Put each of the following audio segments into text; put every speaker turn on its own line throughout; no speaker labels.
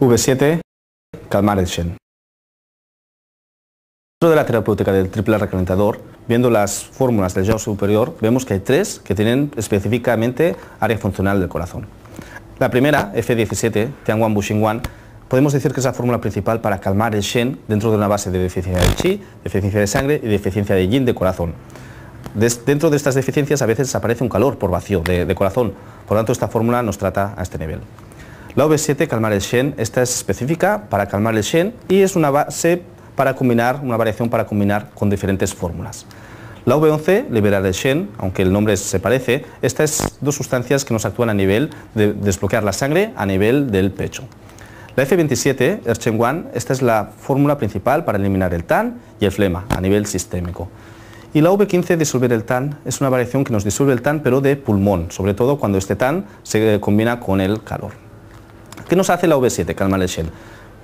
V7, calmar el Shen. Dentro de la terapéutica del triple recalentador, viendo las fórmulas del yo superior, vemos que hay tres que tienen específicamente área funcional del corazón. La primera, F17, Tianguan Bushingwan, podemos decir que es la fórmula principal para calmar el Shen dentro de una base de deficiencia de chi, deficiencia de sangre y deficiencia de yin de corazón. dentro de estas deficiencias a veces aparece un calor por vacío de, de corazón, por lo tanto esta fórmula nos trata a este nivel. La V7 calmar el Shen, esta es específica para calmar el Shen y es una base para combinar, una variación para combinar con diferentes fórmulas. La V11 liberar el Shen, aunque el nombre se parece, estas es dos sustancias que nos actúan a nivel de desbloquear la sangre a nivel del pecho. La F27, Erchen-1, esta es la fórmula principal para eliminar el TAN y el flema a nivel sistémico. Y la V15, disolver el TAN, es una variación que nos disuelve el TAN pero de pulmón, sobre todo cuando este TAN se combina con el calor. ¿Qué nos hace la V7? calma el Shen.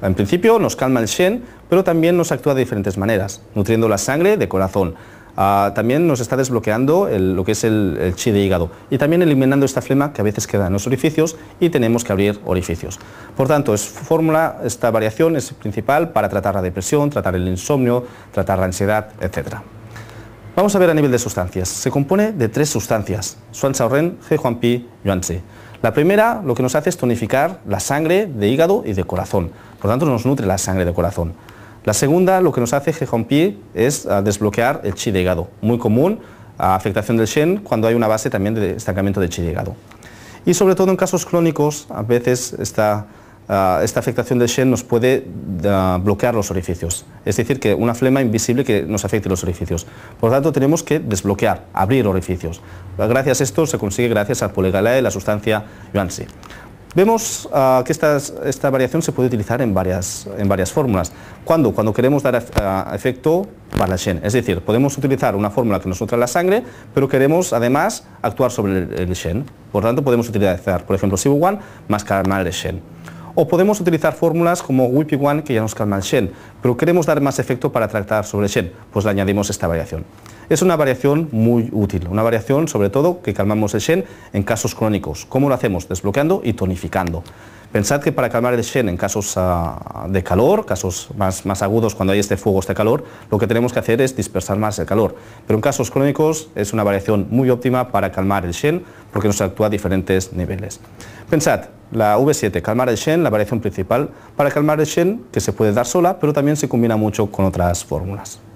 En principio nos calma el Shen, pero también nos actúa de diferentes maneras, nutriendo la sangre de corazón. Ah, también nos está desbloqueando lo que es el, chi de hígado y también eliminando esta flema que a veces queda en los orificios y tenemos que abrir orificios. Por tanto, es fórmula, esta variación es principal para tratar la depresión, tratar el insomnio, tratar la ansiedad, etc. Vamos a ver a nivel de sustancias. Se compone de tres sustancias, Xuan Ren, He Pi, Yuan la primera lo que nos hace es tonificar la sangre de hígado y de corazón. Por lo tanto, nos nutre la sangre de corazón. La segunda lo que nos hace pie es ah, desbloquear el chi de hígado. Muy común, afectación del Shen, cuando hay una base también de estancamiento de chi de hígado. Y sobre todo en casos crónicos, a veces está Ah, esta afectación del shen nos puede ah, bloquear los orificios. Es decir, que una flema invisible que nos afecte los orificios. Por lo tanto, tenemos que desbloquear, abrir orificios. Gracias a esto se consigue gracias al poligalae, la sustancia yuanzi. Vemos ah, que esta variación se puede utilizar en varias, fórmulas. ¿Cuándo? Cuando queremos dar efecto para la Shen. Es decir, podemos utilizar una fórmula que nos nutra la sangre, pero queremos además actuar sobre el, Shen. Por tanto, podemos utilizar, por ejemplo, Sibu1 más carnal de Shen. O podemos utilizar fórmulas como WIPI1 que ya nos calma el Shen, pero queremos dar más efecto para tratar sobre Shen, pues le añadimos esta variación. Es una variación muy útil, una variación sobre todo que calmamos el Shen en casos crónicos. ¿Cómo lo hacemos? Desbloqueando y tonificando. Pensad que para calmar el Shen en casos ah, de calor, casos más, más agudos cuando hay este fuego, este calor, lo que tenemos que hacer es dispersar más el calor. Pero en casos crónicos es una variación muy óptima para calmar el Shen porque nos actúa a diferentes niveles. Pensad, la V7, calmar el Shen, la variación principal para calmar el Shen, que se puede dar sola, pero también se combina mucho con otras fórmulas.